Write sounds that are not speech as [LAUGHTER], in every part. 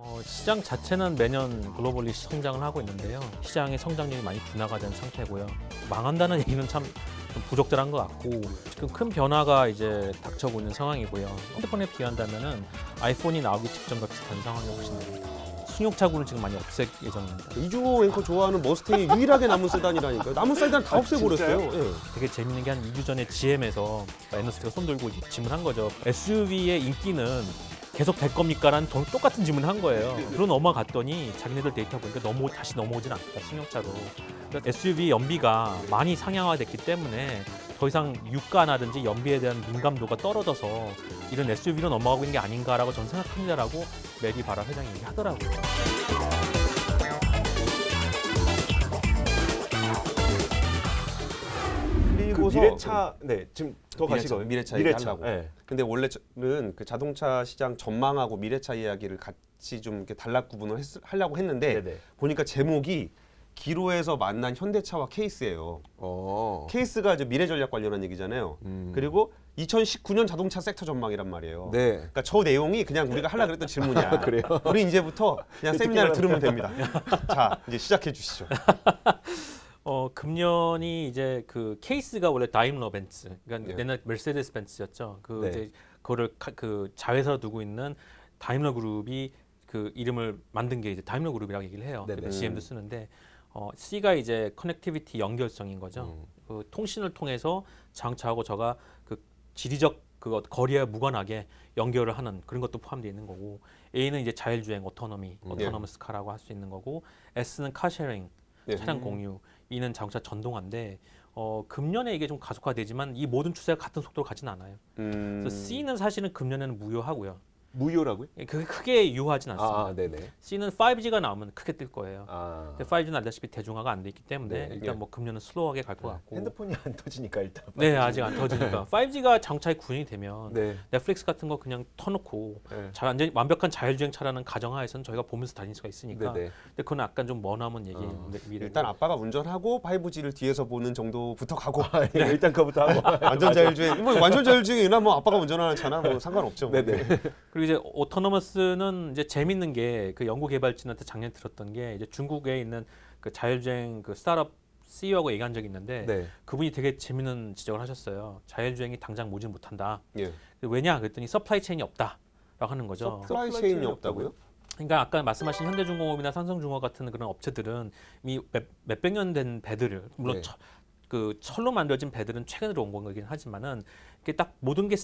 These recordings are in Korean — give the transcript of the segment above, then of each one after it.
어, 시장 자체는 매년 글로벌리 성장을 하고 있는데요. 시장의 성장률이 많이 둔화가 된 상태고요. 망한다는 얘기는 참 부적절한 것 같고 지금 큰 변화가 이제 닥쳐고 있는 상황이고요. 핸드폰에 비한다면 아이폰이 나오기 직전과 비슷한 상황이 보시면 됩니다. 승용차군를 지금 많이 없앨 예정입니다. 이주호 앵커 좋아하는 머스탱이 유일하게 남은 세단이라니까요. 남은 세단 다 없애버렸어요. 아, 네. 되게 재밌는 게 한 2주 전에 GM에서 에너스트가 손들고 질문한 거죠. SUV의 인기는 계속 될 겁니까라는 똑같은 질문을 한 거예요. 그런 엄마 갔더니 자기네들 데이터 보니까 넘어 다시 넘어오진 않겠다 승용차로. 그러니까 SUV 연비가 많이 상향화됐기 때문에 더 이상 유가나든지 연비에 대한 민감도가 떨어져서 이런 SUV로 넘어가고 있는 게 아닌가라고 저는 생각합니다라고 메리 바라 회장이 얘기하더라고요. 그리고서 그 그 미래차 네 지금 더 가시고 미래차, 얘기하려고. 네. 예. 근데 원래는 그 자동차 시장 전망하고 미래차 이야기를 같이 좀 이렇게 단락 구분을 했, 하려고 했는데 네네. 보니까 제목이 기로에서 만난 현대차와 케이스예요. 오. 어. 케이스가 이제 미래 전략 관련한 얘기잖아요. 음. 그리고 2019년 자동차 섹터 전망이란 말이에요. 네. 그러니까 저 내용이 그냥 우리가 하려 그랬던 질문이야. [LAUGHS] 아, 그래요? 우리 이제부터 그냥 세미나를 들으면 됩니다. 자, 이제 시작해 주시죠. [LAUGHS] 어 금년이 이제 그 케이스가 원래 다임러 벤츠, 그러니까 네. 옛날 메르세데스 벤츠였죠. 그 네. 이제 그거를 카, 그 자회사 두고 있는 다임러 그룹이 그 이름을 만든 게 이제 다임러 그룹이라고 얘기를 해요. 네네. GM도 그 음. 쓰는데 어, C가 이제 커넥티비티 연결성인 거죠. 음. 그 통신을 통해서 장차하고 저가 그 지리적 그 어, 거리와 무관하게 연결을 하는 그런 것도 포함되어 있는 거고 A는 이제 자율주행, 오토노미, 음. 오토노머스 네. 카라고 할 수 있는 거고 S는 카쉐링, 네. 차량 공유 이는 자동차 전동화인데 어, 금년에 이게 좀 가속화되지만 이 모든 추세가 같은 속도로 가진 않아요. 음. 그래서 C는 사실은 금년에는 무효하고요. 무효라고요? 예, 그게 크게 유효하진 아, 않습니다. 아, 네는 5G가 나오면 크게 뜰 거예요. 아. 근데 5G는 알다시피 대중화가 안 돼 있기 때문에 네, 일단 뭐 금년은 슬로우하게 갈것 네, 같고 핸드폰이 안 터지니까 일단 5G. 네 아직 안 터지니까 5G가 [LAUGHS] 정차에 구현이 되면 네. 넷플릭스 같은 거 그냥 터놓고 네. 잘 완전 완벽한 자율주행차라는 가정하에서는 저희가 보면서 다닐 수가 있으니까 네네. 네. 근데 그건 약간 좀 머나먼 얘기 어. 일단 아빠가 운전하고 5G를 뒤에서 보는 정도부터 가고 아, 네. [LAUGHS] 네. 일단 그부터 하고 [LAUGHS] 완전 자율주행 뭐 완전 자율주행이나 뭐 아빠가 운전하는 차나 뭐 상관없죠. 네네. 뭐. 그리고 이제 오토노머스는 이제 재밌는 게 그 연구개발진한테 작년에 들었던 게 이제 중국에 있는 그 자율주행 그 스타트업 CEO하고 얘기한 적이 있는데 네. 그분이 되게 재밌는 지적을 하셨어요. 자율주행이 당장 모진 못한다. 예. 그 왜냐 그랬더니 서플라이 체인이 없다라고 하는 거죠. 서플라이, 체인이 없다고요? 그러니까 아까 말씀하신 현대중공업이나 삼성중공업 같은 그런 업체들은 이미 몇백 년 된 배들을 물론 네. 철, 그 철로 만들어진 배들은 최근으로 온 거긴 하지만은 이게 딱 모든 게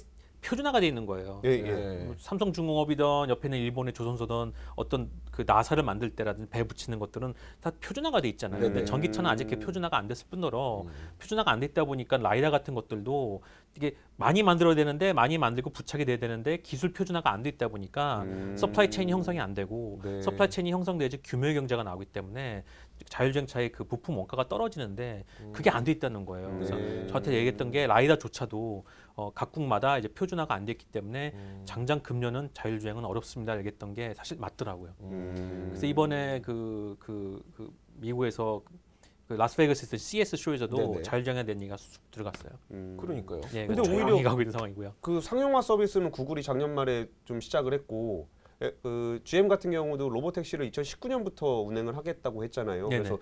표준화가 돼 있는 거예요. 예, 네. 예. 뭐 삼성중공업이든 옆에는 일본의 조선소든 어떤 그 나사를 만들 때라든지 배 붙이는 것들은 다 표준화가 돼 있잖아요. 네 근데 네. 전기차는 아직 음. 표준화가 안 됐을 뿐더러 음. 표준화가 안 됐다 보니까 라이다 같은 것들도 이게 많이 만들어야 되는데 많이 만들고 부착이 돼야 되는데 기술 표준화가 안돼다 보니까 음. 서플라이 체인이 형성이 안 되고 네. 서플라이 체인이 형성돼야지 규모 경제가 나오기 때문에 자율주행차의 그 부품 원가가 떨어지는데 그게 음. 안돼 있다는 거예요. 그래서 네. 저한테 얘기했던 게 라이다조차도 어, 각국마다 이제 표준화가 안 됐기 때문에 음. 장장 금년은 자율주행은 어렵습니다. 얘기했던 게 사실 맞더라고요. 음. 그래서 이번에 그, 그, 그 미국에서 그 라스베이거스 있 CS 쇼에서도 자율주행에 대한 얘기가 쑥 들어갔어요. 음. 그러니까요. 예, 근데 오히려 가고 있는 상황이고요. 그 상용화 서비스는 구글이 작년 말에 좀 시작을 했고 에, 그 GM 같은 경우도 로봇 택시를 2019년부터 운행을 하겠다고 했잖아요. 네네. 그래서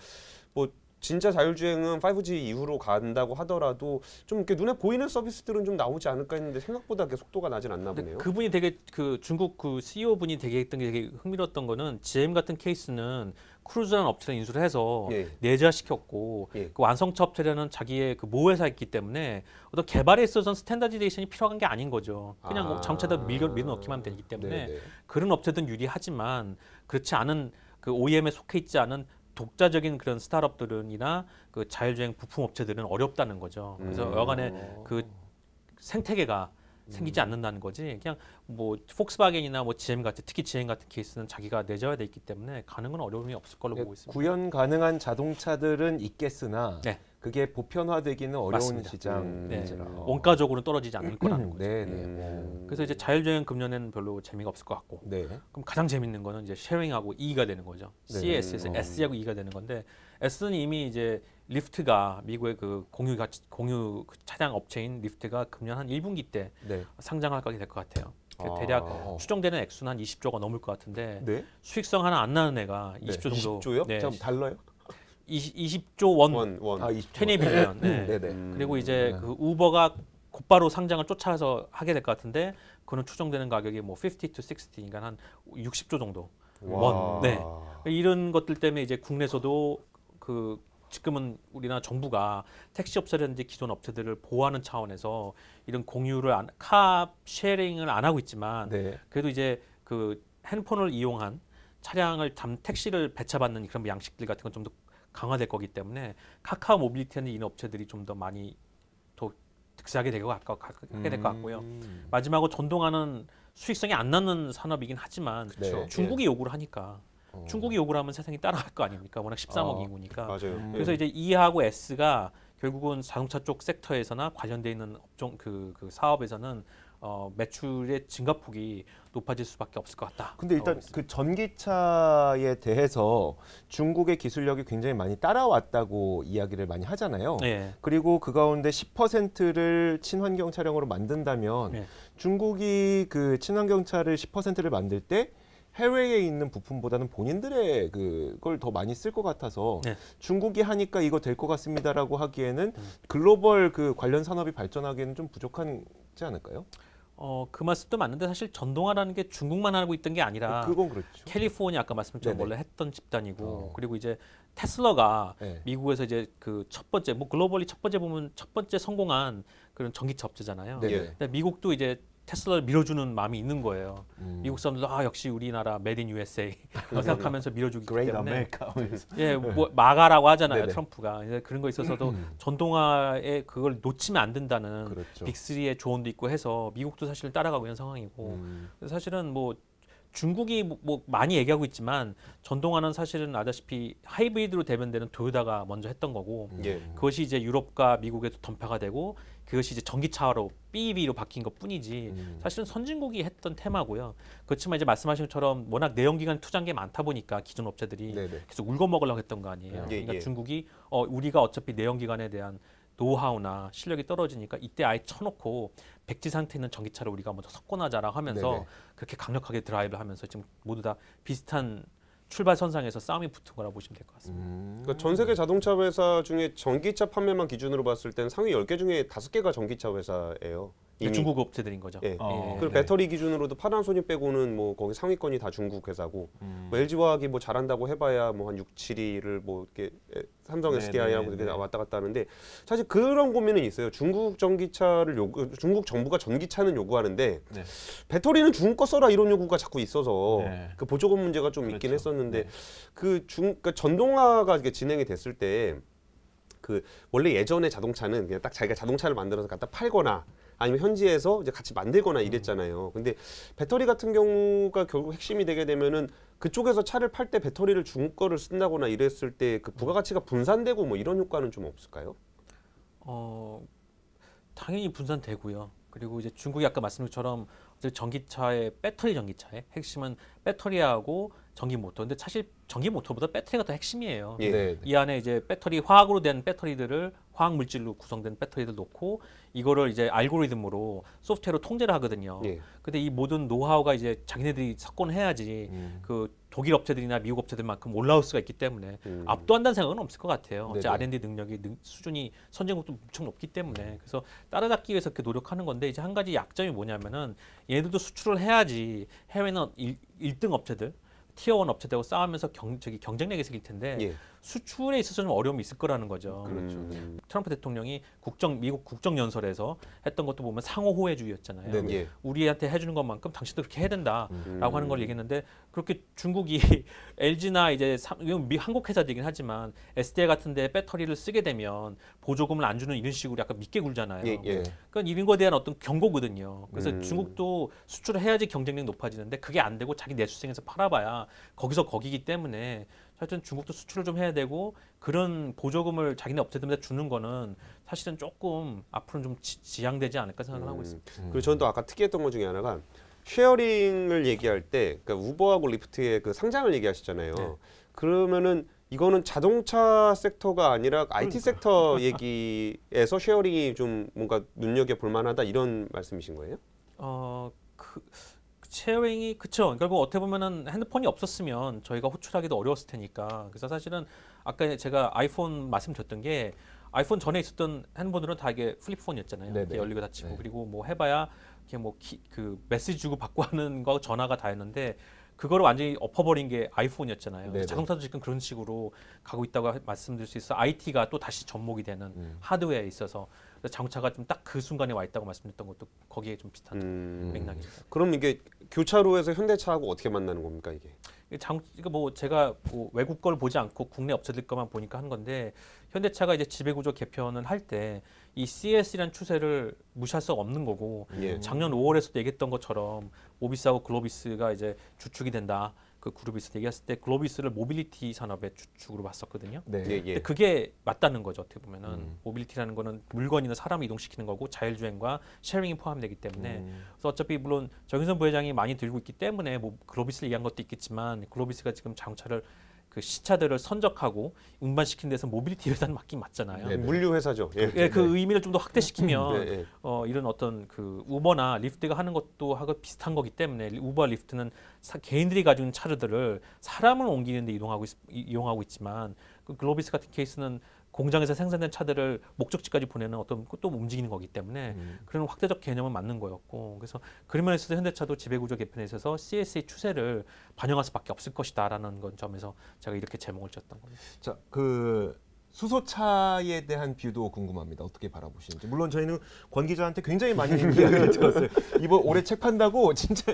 뭐 진짜 자율주행은 5G 이후로 간다고 하더라도 좀 이렇게 눈에 보이는 서비스들은 좀 나오지 않을까 했는데 생각보다 그 속도가 나진 않나 보네요. 그분이 되게 그 중국 그 CEO 분이 되게 했던 게 되게 흥미로웠던 거는 GM 같은 케이스는 크루즈라는 업체를 인수를 해서 예. 내재화시켰고 예. 그 완성차 업체라는 자기의 그 모회사 있기 때문에 어떤 개발에 있어서는 스탠다디데이션이 필요한 게 아닌 거죠. 그냥 뭐 아. 자동차다 밀어 넣기만 되기 때문에 네네. 네. 그런 업체든 유리하지만 그렇지 않은 그 OEM에 속해 있지 않은 독자적인 그런 스타트업들은이나 그 자율주행 부품 업체들은 어렵다는 거죠. 그래서 음. 여간에 어. 그 생태계가 생기지 않는다는 거지. 그냥 뭐 폭스바겐이나 뭐 GM 같은 특히 GM 같은 케이스는 자기가 내져야 돼 있기 때문에 가능은 어려움이 없을 걸로 그러니까 보고 있습니다. 구현 가능한 자동차들은 있겠으나 네. 그게 보편화되기는 어려운 맞습니다. 시장. 음. 네. 네. 원가적으로는 떨어지지 않을 거라는 음. 거죠. 네, 네. 음. 음. 그래서 이제 자율주행 금년에는 별로 재미가 없을 것 같고. 네. 그럼 가장 재밌는 거는 이제 쉐어링하고 E가 되는 거죠. 네. CS에서 S하고 E가 되는 건데 S는 이미 이제 리프트가 미국의 그 공유 가치, 공유 그 차량 업체인 리프트가 금년 한 1분기 때 네. 상장할 것 같아요. 그 아. 대략 추정되는 액수는 한 20조가 넘을 것 같은데 네? 수익성 하나 안 나는 애가 20조 네. 정도. 20조요? 네. 잠 달러요? 20, 조 원, 원, 원. 아, 20조 빌 네. 네네. 네. 음. 그리고 이제 네. 그 우버가 곧바로 상장을 쫓아서 하게 될 것 같은데 그는 추정되는 가격이 뭐 50 to 60, 그러니까 한 60조 정도 와. 원. 네. 이런 것들 때문에 이제 국내에서도 그 지금은 우리나라 정부가 택시 업체라든지 기존 업체들을 보호하는 차원에서 이런 공유를 안, 카쉐링을안 하고 있지만 네. 그래도 이제 그 핸폰을 이용한 차량을 잠 택시를 배차받는 그런 양식들 같은 건 좀 더 강화될 거기 때문에 카카오 모빌리티는 이 업체들이 좀 더 많이 더 득세하게 될 것 같고요. 음. 마지막으로 전동화는 수익성이 안 나는 산업이긴 하지만 그 중국이 예. 요구를 하니까 어. 중국이 욕을 하면 세상이 따라갈 거 아닙니까? 워낙 13억 아, 인구니까. 맞아요. 음. 그래서 이제 E하고 S가 결국은 자동차 쪽 섹터에서나 관련돼 있는 업종 그, 그 사업에서는 어, 매출의 증가폭이 높아질 수밖에 없을 것 같다. 근데 일단 그 전기차에 대해서 중국의 기술력이 굉장히 많이 따라왔다고 이야기를 많이 하잖아요. 네. 그리고 그 가운데 10%를 친환경 차량으로 만든다면 네. 중국이 그 친환경 차를 10%를 만들 때 해외에 있는 부품보다는 본인들의 그걸 더 많이 쓸 것 같아서 네. 중국이 하니까 이거 될 것 같습니다라고 하기에는 음. 글로벌 그 관련 산업이 발전하기에는 좀 부족하지 않을까요? 어, 그 말씀도 맞는데 사실 전동화라는 게 중국만 하고 있던 게 아니라 어, 그건 그렇죠. 캘리포니아 아까 말씀처럼 원래 했던 집단이고 어. 그리고 이제 테슬라가 네. 미국에서 이제 그 첫 번째 뭐글로벌이첫 번째 보면 첫 번째 성공한 그런 전기차 업체잖아요. 네. 근데 미국도 이제 테슬라를 밀어주는 마음이 있는 거예요. 음. 미국 사람들도 아 역시 우리나라 메린 USA [LAUGHS] 생각하면서 밀어주기 때문에 뭐 예, 뭐 마가라고 하잖아요 네네. 트럼프가 그런 거 있어서도 음. 전동화에 그걸 놓치면 안 된다는 그렇죠. 빅3의 조언도 있고 해서 미국도 사실 따라가고 있는 상황이고 음. 사실은 뭐 중국이 뭐, 뭐 많이 얘기하고 있지만 전동화는 사실은 아다시피 하이브리드로 대변되는 도요다가 먼저 했던 거고 예. 그것이 이제 유럽과 미국에도 덤파가 되고 그것이 이제 전기차로 BEV로 바뀐 것 뿐이지 음. 사실은 선진국이 했던 테마고요. 그렇지만 이제 말씀하신 것처럼 워낙 내연기관 투자한 게 많다 보니까 기존 업체들이 네네. 네. 계속 울고 먹으려고 했던 거 아니에요. 음. 그러니까 예, 그러니까 예. 중국이 어, 우리가 어차피 내연기관에 대한 노하우나 실력이 떨어지니까 이때 아예 쳐놓고 백지 상태 있는 전기차를 우리가 먼저 석권하자라 고 하면서 네네. 네. 그렇게 강력하게 드라이브를 하면서 지금 모두 다 비슷한 출발선상에서 싸움이 붙은 거라고 보시면 될 것 같습니다. 음. 그러니까 전 세계 자동차 회사 중에 전기차 판매만 기준으로 봤을 땐 상위 10개 중에 5개가 전기차 회사예요. 그 중국 업체들인 거죠. 예. 어. 어. 그리고 네. 배터리 기준으로도 파란소니 빼고는 뭐 거기 상위권이 다 중국 회사고 음. 뭐 LG화학이 뭐 잘한다고 해봐야 뭐 한 6, 7위를 뭐 이렇게 삼성 네, SDI하고 네, 뭐 이렇게 왔다 갔다 하는데 사실 그런 고민은 있어요. 중국 전기차를 요구, 중국 정부가 전기차는 요구하는데 네. 배터리는 중국 거 써라 이런 요구가 자꾸 있어서 네. 그 보조금 문제가 좀 그렇죠. 있긴 했었는데 네. 그중 그러니까 전동화가 이렇게 진행이 됐을 때. 그 원래 예전에 자동차는 그냥 딱 자기가 자동차를 만들어서 갖다 팔거나 아니면 현지에서 이제 같이 만들거나 음. 이랬잖아요. 근데 배터리 같은 경우가 결국 핵심이 되게 되면은 그쪽에서 차를 팔 때 배터리를 중국 거를 쓴다거나 이랬을 때 그 부가가치가 분산되고 뭐 이런 효과는 좀 없을까요? 어 당연히 분산되고요. 그리고 이제 중국이 아까 말씀드린 것처럼 전기차의 배터리 전기차의 핵심은 배터리하고 전기 모터인데 사실 전기 모터보다 배터리가 더 핵심이에요. 예. 네. 이 안에 이제 배터리 화학으로 된 배터리들을 화학 물질로 구성된 배터리들 놓고 이거를 이제 알고리즘으로 소프트웨어로 통제를 하거든요. 예. 근데 이 모든 노하우가 이제 자기네들이 석권해야지 음. 그 독일 업체들이나 미국 업체들만큼 올라올 수가 있기 때문에 음. 압도한다는 생각은 없을 것 같아요. 어째 R&D 능력이 능, 수준이 선진국도 엄청 높기 때문에 그래서 따라잡기 위해서 이렇게 노력하는 건데 이제 한 가지 약점이 뭐냐면은 얘들도 수출을 해야지 해외는 일등 업체들 티어 원 업체들하고 싸우면서 경, 저기 경쟁력이 생길 텐데 예. 수출에 있어서 좀 어려움이 있을 거라는 거죠. 그렇죠. 음. 트럼프 대통령이 국정 미국 국정 연설에서 했던 것도 보면 상호 호혜주의였잖아요. 네네. 예. 우리한테 해주는 것만큼 당신도 그렇게 해야 된다라고 음. 하는 걸 얘기했는데 그렇게 중국이 LG나 [LAUGHS] 이제 미 한국 회사들이긴 하지만 SDI 같은데 배터리를 쓰게 되면 보조금을 안 주는 이런 식으로 약간 믿게 굴잖아요. 예, 예. 그러니까 이런 거에 대한 어떤 경고거든요. 그래서 음. 중국도 수출을 해야지 경쟁력 높아지는데 그게 안 되고 자기 내수생에서 팔아봐야 거기서 거기기 때문에 하여튼 중국도 수출을 좀 해야 되고 그런 보조금을 자기네 업체들한테 주는 거는 사실은 조금 앞으로는 좀 지, 양되지 않을까 생각을 하고 음, 있습니다. 음. 그리고 저는 또 아까 특이했던 것 중에 하나가 쉐어링을 얘기할 때 그러니까 우버하고 리프트의 그 상장을 얘기하시잖아요. 네. 그러면은 이거는 자동차 섹터가 아니라 IT 그러니까. 섹터 [LAUGHS] 얘기에서 쉐어링이 좀 뭔가 눈여겨 볼 만하다 이런 말씀이신 거예요? 어, 그 쉐어링이 그쵸. 결국 어떻게 보면은 핸드폰이 없었으면 저희가 호출하기도 어려웠을 테니까. 그래서 사실은 아까 제가 아이폰 말씀드렸던 게 아이폰 전에 있었던 핸드폰들은 다 이게 플립폰이었잖아요. 이렇게 열리고 닫히고 네. 그리고 뭐 해봐야 이렇게 뭐그 메시지 주고 받고 하는 거 전화가 다였는데 그거를 완전히 엎어버린 게 아이폰이었잖아요. 자동차도 지금 그런 식으로 가고 있다고 말씀드릴 수 있어. IT가 또 다시 접목이 되는 음. 하드웨어에 있어서 자동차가 좀 딱 그 순간에 와 있다고 말씀드렸던 것도 거기에 좀 비슷한 음. 맥락입니 그럼 이게 교차로에서 현대차하고 어떻게 만나는 겁니까 이게? 장, 이거 뭐 제가 뭐 외국 걸 보지 않고 국내 업체들 것만 보니까 한 건데 현대차가 이제 지배구조 개편을 할 때 이 CS라는 추세를 무시할 수 없는 거고 예. 작년 5월에서도 얘기했던 것처럼 오비스하고 글로비스가 이제 주축이 된다. 그 그룹이스 얘기했을 때 글로비스를 모빌리티 산업의 주축으로 봤었거든요. 네. 예, 예. 그게 맞다는 거죠. 어떻게 보면은 음. 모빌리티라는 거는 물건이나 사람을 이동시키는 거고 자율주행과 쉐어링이 포함되기 때문에 음. 그래서 어차피 물론 정윤선 부회장이 많이 들고 있기 때문에 뭐 글로비스를 얘기한 것도 있겠지만 글로비스가 지금 자동차를 그 시차들을 선적하고 운반시킨 데서 모빌리티 회사는 맞긴 맞잖아요. 네, 네. 물류 회사죠. 예, 예 그, 그 네. 의미를 좀 더 확대시키면 네, 어, 이런 어떤 그 우버나 리프트가 하는 것도 하고 비슷한 거기 때문에 우버 리프트는 사, 개인들이 가지고 있는 차들을 사람을 옮기는 데 이동하고 있, 이용하고 있지만 그 글로비스 같은 케이스는 공장에서 생산된 차들을 목적지까지 보내는 어떤 그 또 움직이는 거기 때문에 음. 그런 확대적 개념은 맞는 거였고 그래서 그런 면에 어서 현대차도 지배구조 개편에 있어서 CS의 추세를 반영할 수밖에 없을 것이다라는 건 점에서 제가 이렇게 제목을 쳤던 거예요. 자, 그 수소차에 대한 뷰도 궁금합니다. 어떻게 바라보시는지. 물론 저희는 권 기자한테 굉장히 많이 이야기를 들었어요. 이번 올해 책 판다고 진짜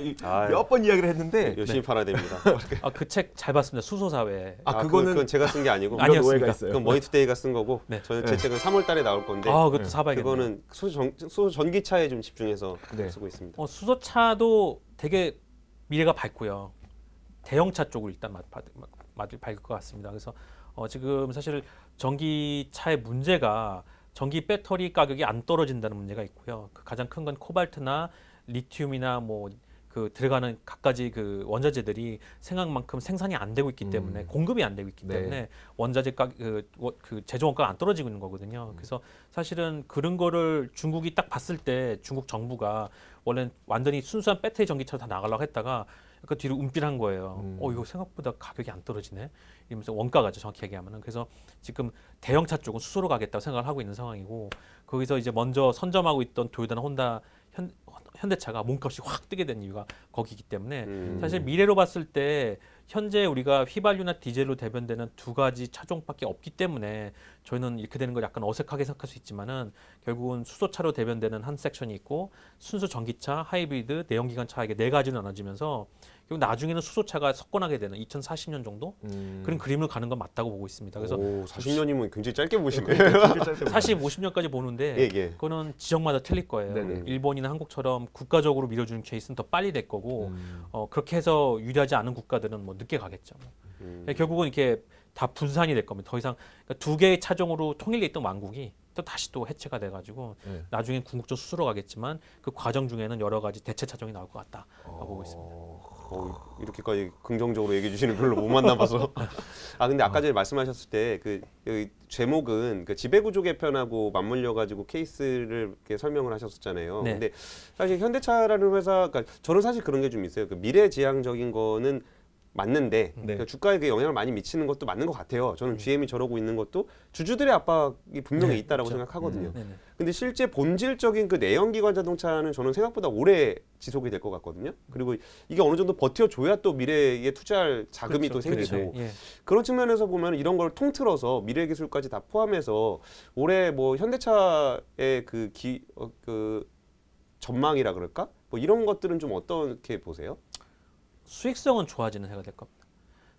몇 번 이야기를 했는데 열심히 네. 팔아야 됩니다. 아, 그 책 잘 봤습니다. 수소사회. 아, 아 그거는 그건 제가 쓴 게 아니고 아니었습니까? 그건 머니투데이가 쓴 거고 네. 저는 제 네. 책은 3월 달에 나올 건데 아, 그것도 사봐야겠 그거는 수소, 수소 전기차에 좀 집중해서 쓰고 있습니다. 어, 수소차도 되게 미래가 밝고요. 대형차 쪽을 일단 맞을 밝을 것 같습니다. 그래서 어, 지금 사실 전기차의 문제가 전기 배터리 가격이 안 떨어진다는 문제가 있고요. 그 가장 큰 건 코발트나 리튬이나 뭐 그 들어가는 각가지 그 원자재들이 생각만큼 생산이 안 되고 있기 때문에 음. 공급이 안 되고 있기 네. 때문에 원자재 가그 그, 그 제조원가가 안 떨어지고 있는 거거든요. 음. 그래서 사실은 그런 거를 중국이 딱 봤을 때 중국 정부가 원래는 완전히 순수한 배터리 전기차로 다 나가려고 했다가 그 뒤로 움찔한 거예요. 음. 어 이거 생각보다 가격이 안 떨어지네. 이러면서 원가가죠. 정확히 얘기하면은 그래서 지금 대형차 쪽은 수소로 가겠다고 생각을 하고 있는 상황이고 거기서 이제 먼저 선점하고 있던 도요타나 혼다 현, 현대차가 몸값이 확 뜨게 된 이유가 거기기 이 때문에 음. 사실 미래로 봤을 때 현재 우리가 휘발유나 디젤로 대변되는 두 가지 차종밖에 없기 때문에 저희는 이렇게 되는 걸 약간 어색하게 생각할 수 있지만은 결국은 수소차로 대변되는 한 섹션이 있고 순수 전기차, 하이브리드, 내연기관 차에게네 가지로 나눠지면서 결국 나중에는 수소차가 석권하게 되는 2040년 정도 음. 그런 그림을 가는 건 맞다고 보고 있습니다. 그래서 오, 40년이면 굉장히 짧게 보시네. 사실 50년까지 보는데 예, 예. 그거는 지역마다 틀릴 거예요. 네네. 일본이나 한국처럼 국가적으로 밀어주는 케이스는 더 빨리 될 거고 음. 어, 그렇게 해서 유리하지 않은 국가들은 뭐 늦게 가겠죠. 음. 네, 결국은 이렇게 다 분산이 될 겁니다. 더 이상 그러니까 두 개의 차종으로 통일돼 있던 왕국이 또 다시 또 해체가 돼가지고 네. 나중에 궁극적 수수로 가겠지만 그 과정 중에는 여러 가지 대체 차종이 나올 것 같다 어... 보고 있습니다. 어, 이렇게까지 긍정적으로 얘기해 주시는 별로 못 만나봐서 [LAUGHS] 아 근데 아까 전에 말씀하셨을 때그여 제목은 그 지배구조 개편하고 맞물려 가지고 케이스를 이렇게 설명을 하셨었잖아요 네. 근데 사실 현대차라는 회사 그러니까 저는 사실 그런 게 좀 있어요 그 미래지향적인 거는 맞는데 음. 그러니까 네. 주가에 그 영향을 많이 미치는 것도 맞는 것 같아요. 저는 음. GM이 저러고 있는 것도 주주들의 압박이 분명히 네, 있다라고 그렇죠. 생각하거든요. 음. 네, 네, 네. 근데 실제 본질적인 그 내연기관 자동차는 저는 생각보다 오래 지속이 될 것 같거든요. 음. 그리고 이게 어느 정도 버텨줘야 또 미래에 투자할 자금이 그렇죠. 또 생기고 그렇죠. 예. 그런 측면에서 보면 이런 걸 통틀어서 미래 기술까지 다 포함해서 올해 뭐 현대차의 그 기, 어, 그 전망이라 그럴까? 뭐 이런 것들은 좀 어떻게 보세요? 수익성은 좋아지는 해가 될 겁니다.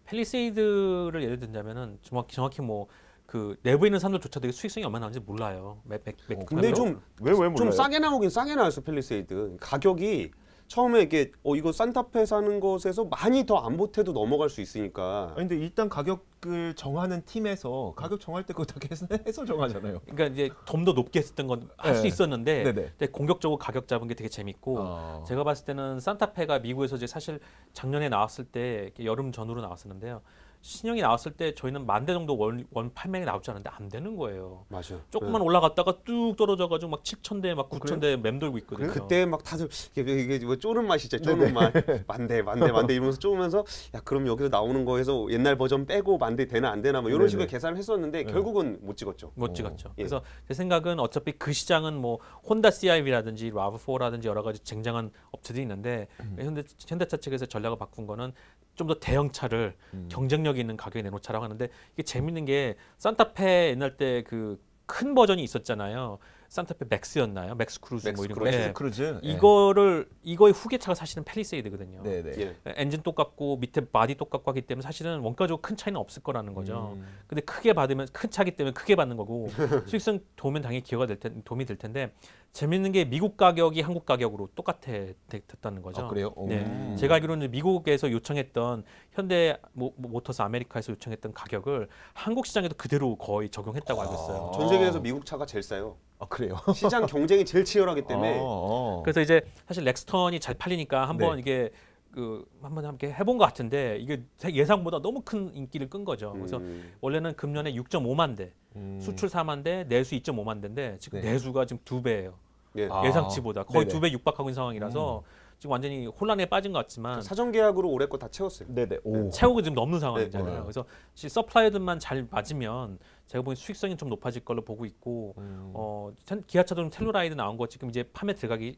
펠리세이드를 예를 든다면은 정확히, 정확히 뭐그 내부에 있는 사람들조차도 수익성이 얼마나 나는지 몰라요. 맥, 맥, 맥, 어, 근데 좀 왜왜 몰라요? 좀 싸게 나오긴 싸게 나왔어 펠리세이드. 가격이 처음에 이게 어 이거 산타페 사는 것에서 많이 더 안 보태도 넘어갈 수 있으니까. 아니, 근데 일단 가격을 정하는 팀에서 가격 정할 때 그거 다 계산해서 [LAUGHS] 정하잖아요. 그러니까 이제 좀 더 높게 했었던 건 할수 네. 있었는데 네 근데 공격적으로 가격 잡은 게 되게 재밌고 어. 제가 봤을 때는 산타페가 미국에서 이제 사실 작년에 나왔을 때 여름 전후로 나왔었는데요. 신형이 나왔을 때 저희는 만대 정도 원, 원 판매가 나오지않았는데안 되는 거예요. 맞아요. 조금만 네. 올라갔다가 뚝 떨어져가지고 막 7천 대, 막 9천 대 맴돌고 있거든요. 그래 그때 막 다들 이게, 이게 뭐 쪼는 맛이죠. 쪼는 맛. [LAUGHS] 만대, 만대, 만 대 이러면서 쪼면서 야 그럼 여기서 나오는 거에서 옛날 버전 빼고 만 대 되나 안 되나 뭐 이런 식으로 계산을 했었는데 네. 결국은 못 찍었죠. 못 찍었죠. 오. 어. 예. 그래서 제 생각은 어차피 그 시장은 뭐 혼다 CIV라든지 라브4라든지 여러 가지 쟁쟁한 업체들이 있는데 음. 현대 현대차 측에서 전략을 바꾼 거는 좀더 대형차를 음. 경쟁력 있는 가격에 내놓자라고 하는데 이게 재밌는 게 산타페 옛날 때 그 큰 버전이 있었잖아요. 산타페 맥스였나요? 맥스 크루즈 뭐 맥스 뭐 이런 크루즈. 거. 맥스 크루즈. 네. 이거를 이거의 후계차가 사실은 펠리세이드거든요. 네네. 예. 엔진 똑같고 밑에 바디 똑같고 하기 때문에 사실은 원가적으로 큰 차이는 없을 거라는 거죠. 음. 근데 크게 받으면 큰 차기 때문에 크게 받는 거고 [LAUGHS] 수익성 도면 당연히 기여가 될 텐, 텐데 도움이 될 텐데 재밌는 게 미국 가격이 한국 가격으로 똑같아 됐다는 거죠. 아, 그래요? 네. 제가 알기로는 미국에서 요청했던 현대 모, 모터스 아메리카에서 요청했던 가격을 한국 시장에도 그대로 거의 적용했다고 알고 있어요. 아. 전 세계에서 미국 차가 제일 싸요. 아, 그래요? [LAUGHS] 시장 경쟁이 제일 치열하기 때문에. 아, 아. 그래서 이제 사실 렉스턴이 잘 팔리니까 한번 네. 이게 그 한번 함께 해본 것 같은데 이게 예상보다 너무 큰 인기를 끈 거죠. 그래서 음. 원래는 금년에 6.5만 대, 음. 수출 4만 대, 내수 2.5만 대인데 지금 네. 내수가 지금 두 배예요. 네. 예상치보다 거의 두 배 육박하고 있는 상황이라서 음. 지금 완전히 혼란에 빠진 것 같지만 사전 계약으로 올해 거 다 채웠어요. 네네. 오. 네. 채우고 지금 넘는 상황이잖아요. 네 그래서 서플라이들만 잘 맞으면 제가 보기엔 수익성이 좀 높아질 걸로 보고 있고 음. 어 기아차도 텔루라이드 나온 거 지금 이제 판매 들어가기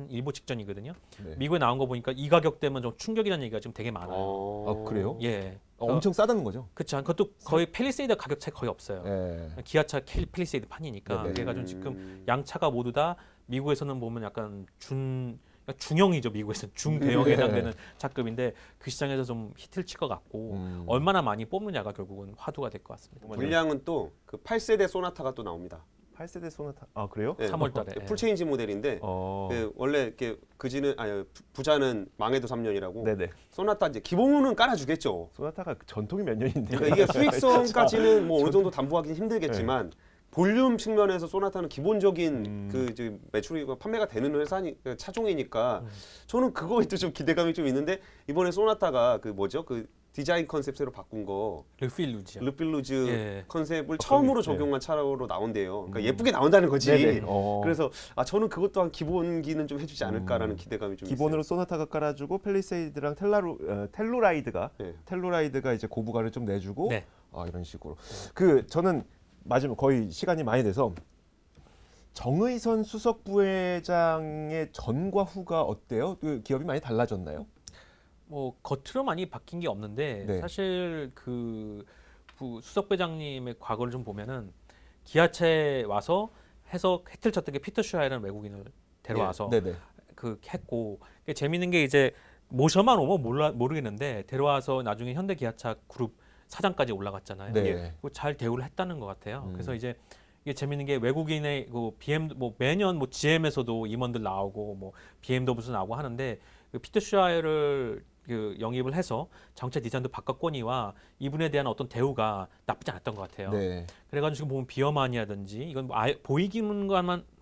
한일부 직전이거든요. 네. 미국에 나온 거 보니까 이 가격 때문에 좀 충격이라는 얘기가 지금 되게 많아요. 어. 아, 그래요? 예. 어, 엄청 싸다는 거죠? 그렇죠. 그것도 거의 펠리세이드 가격 차이 거의 없어요. 예. 기아차 팰리세이드 판이니까 네. 얘가 좀 지금 음. 양차가 모두 다 미국에서는 보면 약간 준 그러니까 중형이죠 미국에서 중대형에 네. 해당되는 차급인데 그 시장에서 좀 히트를 칠 것 같고 음. 얼마나 많이 뽑느냐가 결국은 화두가 될 것 같습니다. 물량은 또 그 8세대 소나타가 또 나옵니다. 8세대 소나타. 아 그래요? 네. 3월달에 그 풀체인지 모델인데 어. 그 원래 이렇게 그지는 아니 부자는 망해도 3년이라고. 네네. 소나타 이제 기본은 깔아주겠죠. 소나타가 전통이 몇 년인데. 그러니까 이게 수익성까지는 뭐 어느 정도 담보하기는 힘들겠지만. 네. 볼륨 측면에서 소나타는 기본적인 음. 그 이제 매출이 판매가 되는 회사니 그 차종이니까 음. 저는 그거에 좀 기대감이 좀 있는데 이번에 소나타가 그 뭐죠 그 디자인 컨셉으로 바꾼 거 르필루즈 르필루즈 예. 컨셉을 어, 처음으로 그 예. 적용한 차로 나온대요. 그러니까 음. 예쁘게 나온다는 거지. 네, 네. 어. 그래서 아 저는 그것 또한 기본기는 좀 해주지 않을까라는 음. 기대감이 좀 기본으로 있어요. 소나타가 깔아주고 펠리세이드랑 텔라루 어, 텔루라이드가 네. 텔루라이드가 이제 고부가를 좀 내주고 네. 아 이런 식으로 그 저는 마지막 거의 시간이 많이 돼서 정의선 수석 부회장의 전과 후가 어때요? 그 기업이 많이 달라졌나요? 뭐 겉으로 많이 바뀐 게 없는데 네. 사실 그 수석 회장님의 과거를 좀 보면은 기아차에 와서 해석 해틀 쳤던 게 피터 슈아이라는 외국인을 데려와서 네. 그 했고 그게 그러니까 재밌는 게 이제 모셔만 오면 몰라 모르겠는데 데려와서 나중에 현대 기아차 그룹 사장까지 올라갔잖아요. 네. 예. 잘 대우를 했다는 것 같아요. 음. 그래서 이제 이게 재밌는 게 외국인의 그 BM 뭐 매년 뭐 GM에서도 임원들 나오고 뭐 BM도 무슨 나오고 하는데 그 피터 슈아이를 그 영입을 해서 정책 디자인도 바꿨거니와 이분에 대한 어떤 대우가 나쁘지 않았던 것 같아요. 네. 그래가지고 지금 보면 비어만이라든지 이건 뭐 아예 보이기만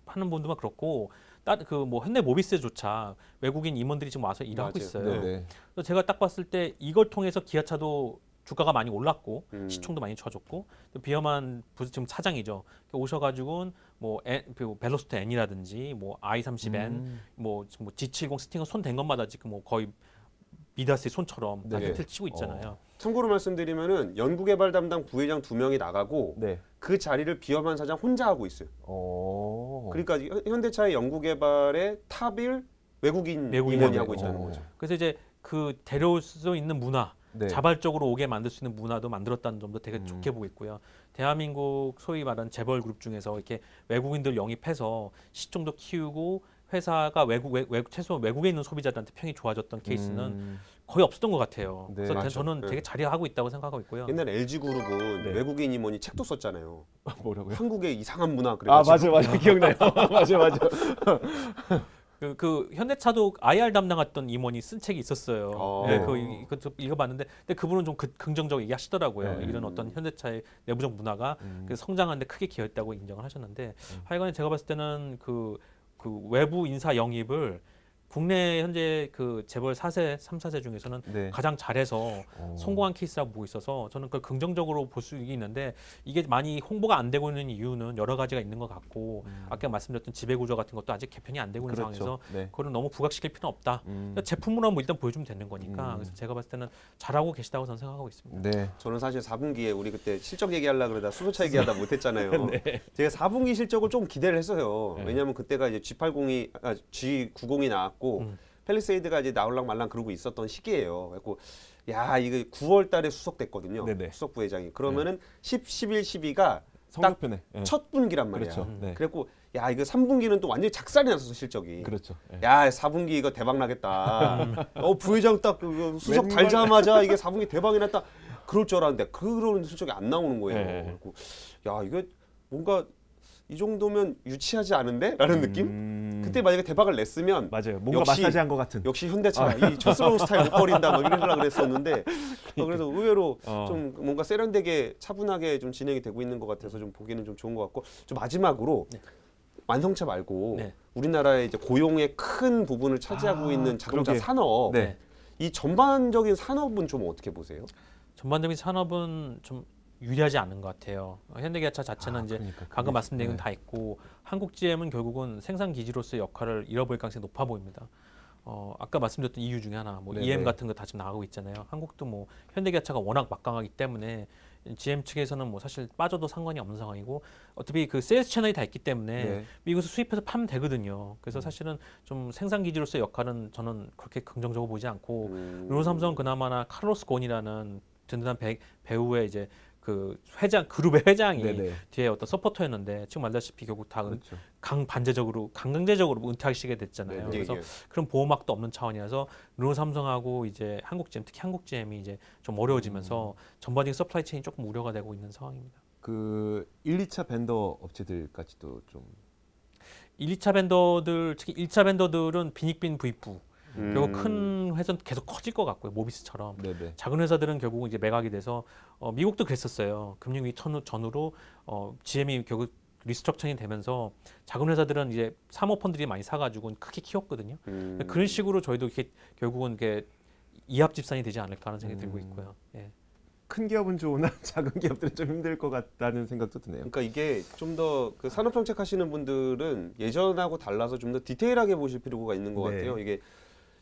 하는 분들만 그렇고 딱 그 뭐 현대 모비스조차 외국인 임원들이 지금 와서 일하고 맞아요. 있어요. 네네. 그래서 제가 딱 봤을 때 이걸 통해서 기아차도 주가가 많이 올랐고 음. 시총도 많이 쳐줬고 비어만 부스 지금 차장이죠. 오셔가지고는 뭐 N, 그 벨로스터 N이라든지 뭐 i30N, 음. 뭐, 뭐 G70 스팅은 손댄 것마다 지금 뭐 거의 미다스의 손처럼 네. 마켓을 치고 있잖아요. 어. 참고로 말씀드리면은 연구개발 담당 부회장 두 명이 나가고 네. 그 자리를 비험한 사장 혼자 하고 있어요. 어. 그러니까 현대차의 연구개발의 탑일 외국인 인원이 하고 있잖아요죠 어. 그래서 이제 그 데려올 수 있는 문화, 네. 자발적으로 오게 만들 수 있는 문화도 만들었다는 점도 되게 음. 좋게 보겠 있고요. 대한민국 소위 말하는 재벌 그룹 중에서 이렇게 외국인들 영입해서 시총도 키우고 회사가 외국 외, 외, 최소 외국에 있는 소비자들한테 평이 좋아졌던 케이스는 음. 거의 없었던 것 같아요. 네, 그래서 맞죠. 저는 네. 되게 잘하고 있다고 생각하고 있고요. 옛날 LG 그룹은 네. 외국인이 뭐니 책도 썼잖아요. 아, 뭐라고요? 한국의 이상한 문화 그래가아 맞아 맞아 기억나요. 맞아 [LAUGHS] [LAUGHS] 맞아. [LAUGHS] 그, 그 현대차도 IR 담당했던 임원이 쓴 책이 있었어요. 아. 네, 그 이거 읽어봤는데, 근데 그분은 좀 그, 긍정적 얘기하시더라고요. 네. 이런 어떤 현대차의 내부적 문화가 음. 그 성장하는데 크게 기여했다고 인정을 하셨는데, 음. 하여간에 제가 봤을 때는 그그 외부 인사 영입을 국내 현재 그 재벌 4세, 3, 4세 중에서는 네. 가장 잘해서 오. 어. 성공한 케이스라고 보고 있어서 저는 그걸 긍정적으로 볼 수 있는데 이게 많이 홍보가 안 되고 있는 이유는 여러 가지가 있는 것 같고 음. 아까 말씀드렸던 지배구조 같은 것도 아직 개편이 안 되고 있는 그렇죠. 상황에서 네. 그거를 너무 부각시킬 필요는 없다. 음. 그러니까 제품으로 뭐 일단 보여주면 되는 거니까 음. 그래서 제가 봤을 때는 잘하고 계시다고 저는 생각하고 있습니다. 네. 저는 사실 4분기에 우리 그때 실적 얘기하려 고 그러다 수소차 얘기하다 못했잖아요. [LAUGHS] 네. 제가 4분기 실적을 좀 기대를 했어요. 네. 왜냐하면 그때가 이제 G80이 아, G90이 나왔고 같고 음. 펠리세이드가 이제 나올랑 말랑 그러고 있었던 시기예요. 그래고 야 이게 9월 달에 수석됐거든요. 네네. 수석 부회장이 그러면은 네. 10, 11, 12가 성적표네. 첫 분기란 말이야. 그렇죠. 네. 그랬고 야 이거 3분기는 또 완전히 작살이 났어 실적이. 그렇죠. 네. 야 4분기 이거 대박 나겠다. 음. 어 부회장 딱 그, 그 수석 달자마자 이게 4분기 대박이 났다. 그럴 줄 알았는데 그런 실적이 안 나오는 거예요. 예. 그리고 야 이게 뭔가 이 정도면 유치하지 않은데? 라는 음. 느낌? 음... 그때 만약에 대박을 냈으면 맞아요. 뭔가 역시, 마사지한 것 같은. 역시 현대차 아. 이 촌스러운 스타일 못 버린다 막 뭐 이러려고 그랬었는데 그 [LAUGHS] 그래서 의외로 어. 좀 뭔가 세련되게 차분하게 좀 진행이 되고 있는 것 같아서 좀 보기는 좀 좋은 것 같고 좀 마지막으로 네. 완성차 말고 네. 우리나라의 이제 고용의 큰 부분을 차지하고 아, 있는 자동차 그러게. 산업 네. 네. 이 전반적인 산업은 좀 어떻게 보세요? 전반적인 산업은 좀 유리하지 않은 것 같아요. 현대기아차 자체는 아, 이제 그러니까, 방금 말씀드린 네. 다 있고 한국 GM은 결국은 생산 기지로서의 역할을 잃어버릴 가능성이 높아 보입니다. 어, 아까 말씀드렸던 이유 중에 하나, 뭐 네네. EM 네. 같은 거 다 지금 나가고 있잖아요. 한국도 뭐 현대기아차가 워낙 막강하기 때문에 GM 측에서는 뭐 사실 빠져도 상관이 없는 상황이고 어차피 그 세일스 채널이 다 있기 때문에 네. 미국에서 수입해서 파면 되거든요. 그래서 음. 사실은 좀 생산 기지로서의 역할은 저는 그렇게 긍정적으로 보지 않고 음. 르노삼성 그나마나 카로스 곤이라는 든든한 배, 배우의 이제 그 회장 그룹의 회장이 네네. 뒤에 어떤 서포터였는데 지금 알다시피 결국 다 그렇죠. 강반제적으로 강강제적으로 은퇴하시게 됐잖아요. 네네. 그래서 네네. 예, 예. 그런 보호막도 없는 차원이라서 르노 삼성하고 이제 한국GM 특히 한국GM이 이제 좀 어려워지면서 음. 전반적인 서플라이 체인이 조금 우려가 되고 있는 상황입니다. 그 1, 2차 벤더 업체들까지도 좀 1, 2차 벤더들 특히 1차 벤더들은 비닉빈 부익부 음. 그리고 큰 회사는 계속 커질 것 같고요. 모비스처럼 네네. 작은 회사들은 결국 이제 매각이 돼서 어, 미국도 그랬었어요. 금융위기 전후로 어, GM이 결국 리스트럭처링 되면서 작은 회사들은 이제 사모펀드들이 많이 사가지고 크게 키웠거든요. 음. 그런 식으로 저희도 이렇게 결국은 이게 이합집산이 되지 않을까 하는 생각이 음. 들고 있고요. 예. 큰 기업은 좋으나 [LAUGHS] 작은 기업들은 좀 힘들 것 같다는 생각도 드네요. 그러니까 이게 좀 더 그 산업정책 하시는 분들은 예전하고 달라서 좀 더 디테일하게 보실 필요가 있는 것 네. 같아요. 이게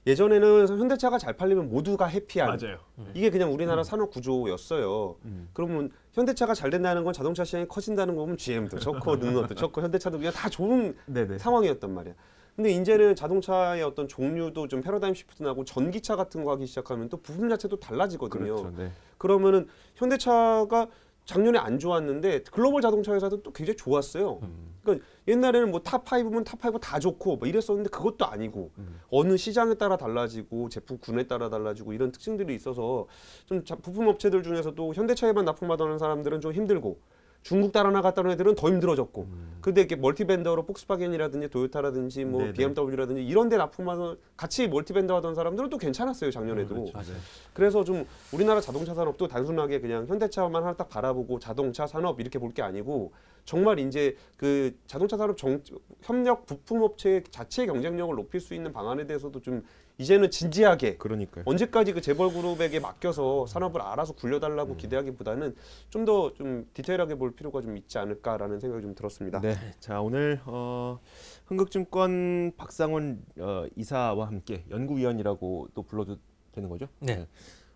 예전에는 현대차가 잘 팔리면 모두가 해피한 맞아요. 음. 이게 그냥 우리나라 음. 산업 구조였어요. 음. 그러면 현대차가 잘 된다는 건 자동차 시장이 커진다는 거면 보 GM도 좋고 르노도 [LAUGHS] 좋고 현대차도 그냥 다 좋은 네네. 상황이었단 말이야. 근데 이제는 자동차의 어떤 종류도 좀 패러다임 시프트 나고 전기차 같은 거 하기 시작하면 또 부품 자체도 달라지거든요. 그렇죠, 네. 그러면은 현대차가 작년에 안 좋았는데 글로벌 자동차 회사도 또 굉장히 좋았어요. 음. 그러니까 옛날에는 뭐 탑 5면 탑 5다 좋고 뭐 이랬었는데 그것도 아니고 음. 어느 시장에 따라 달라지고 제품 군에 따라 달라지고 이런 특징들이 있어서 좀 자, 부품 업체들 중에서도 현대차에만 납품하던 사람들은 좀 힘들고 중국 따라 나갔다는 애들은 더 힘들어졌고 음. 근데 이렇게 멀티밴더로 폭스바겐이라든지 도요타라든지 뭐 네네. BMW라든지 이런 데납품하는 같이 멀티밴더 하던 사람들은 또 괜찮았어요 작년에도 음, 그렇죠. 그래서 좀 우리나라 자동차 산업도 단순하게 그냥 현대차만 하나 딱 바라보고 자동차 산업 이렇게 볼 게 아니고 정말 이제 그 자동차 산업 정, 협력 부품 업체 자체 경쟁력을 높일 수 있는 방안에 대해서도 좀 이제는 진지하게 그러니까요. 언제까지 그 재벌 그룹에게 맡겨서 산업을 알아서 굴려달라고 음. 기대하기보다는 좀 더좀 좀 디테일하게 볼 필요가 좀 있지 않을까라는 생각이 좀 들었습니다. 네, 자 오늘 어, 흥국증권 박상원 어, 이사와 함께 연구위원이라고 또 불러도 되는 거죠? 네. 네.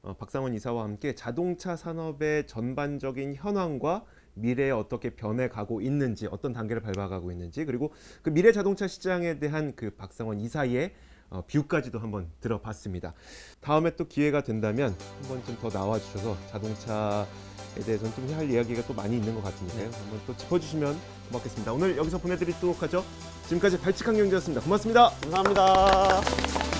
어, 박상원 이사와 함께 자동차 산업의 전반적인 현황과 미래에 어떻게 변해가고 있는지 어떤 단계를 밟아가고 있는지 그리고 그 미래 자동차 시장에 대한 그 박상원 이사의 비유까지도 어, 한번 들어봤습니다. 다음에 또 기회가 된다면 한번 좀 더 나와주셔서 자동차에 대해서는 좀할 이야기가 또 많이 있는 것 같으니까요. 네. 한번 또 짚어주시면 고맙겠습니다. 오늘 여기서 보내드리도록 하죠. 지금까지 발칙한 경제였습니다. 고맙습니다. 감사합니다.